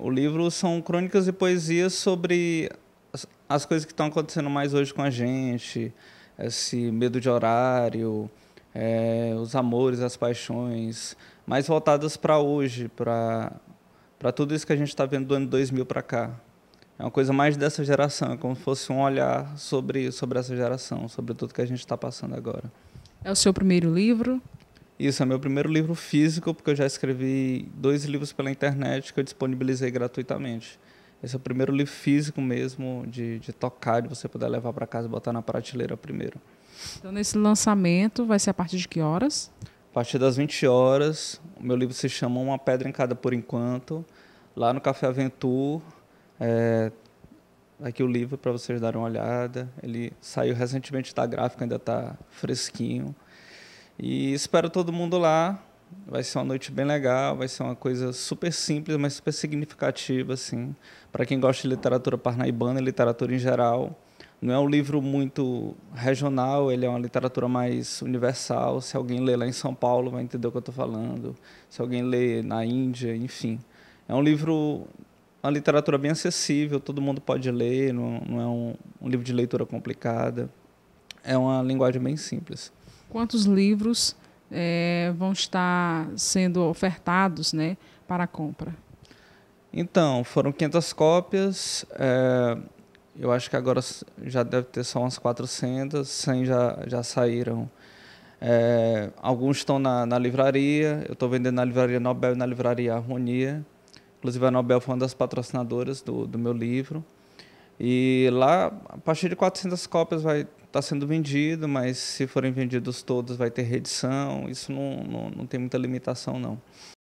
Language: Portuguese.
O livro são crônicas e poesias sobre as, coisas que estão acontecendo mais hoje com a gente, esse medo de horário, é, os amores, as paixões, mais voltadas para hoje, para tudo isso que a gente está vendo do ano 2000 para cá. É uma coisa mais dessa geração, é como se fosse um olhar sobre, sobre essa geração, sobre tudo que a gente está passando agora. É o seu primeiro livro? Isso, é meu primeiro livro físico, porque eu já escrevi dois livros pela internet que eu disponibilizei gratuitamente. Esse é o primeiro livro físico mesmo, de, de tocar, de você poder levar para casa e botar na prateleira primeiro. Então, nesse lançamento, vai ser a partir de que horas? A partir das 20 horas. O meu livro se chama Uma Pedra em Cada Por Enquanto. Lá no Café Aventur. É, tá aqui o livro para vocês darem uma olhada. Ele saiu recentemente da tá gráfica, ainda está fresquinho. E espero todo mundo lá. Vai ser uma noite bem legal, vai ser uma coisa super simples, mas super significativa, assim. Para quem gosta de literatura parnaibana e literatura em geral, não é um livro muito regional, ele é uma literatura mais universal. Se alguém lê lá em São Paulo, vai entender o que eu estou falando. Se alguém lê na Índia, enfim. É um livro, uma literatura bem acessível, todo mundo pode ler, não, não é um, um livro de leitura complicada. É uma linguagem bem simples quantos livros é, vão estar sendo ofertados né, para compra? Então, foram 500 cópias. É, eu acho que agora já deve ter só umas 400, 100 já, já saíram. É, alguns estão na, na livraria, eu estou vendendo na livraria Nobel e na livraria Harmonia. Inclusive, a Nobel foi uma das patrocinadoras do, do meu livro. E lá, a partir de 400 cópias, vai está sendo vendido, mas se forem vendidos todos vai ter redição. isso não, não, não tem muita limitação não.